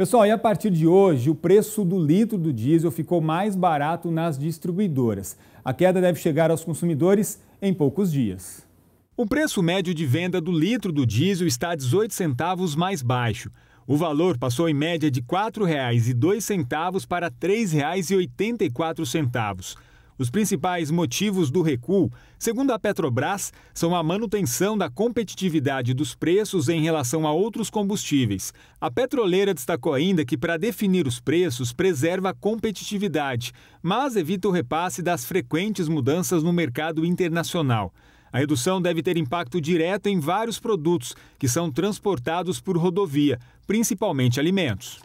Pessoal, e a partir de hoje, o preço do litro do diesel ficou mais barato nas distribuidoras. A queda deve chegar aos consumidores em poucos dias. O preço médio de venda do litro do diesel está 18 centavos mais baixo. O valor passou em média de R$ 4,02 para R$ 3,84. Os principais motivos do recuo, segundo a Petrobras, são a manutenção da competitividade dos preços em relação a outros combustíveis. A petroleira destacou ainda que, para definir os preços, preserva a competitividade, mas evita o repasse das frequentes mudanças no mercado internacional. A redução deve ter impacto direto em vários produtos que são transportados por rodovia, principalmente alimentos.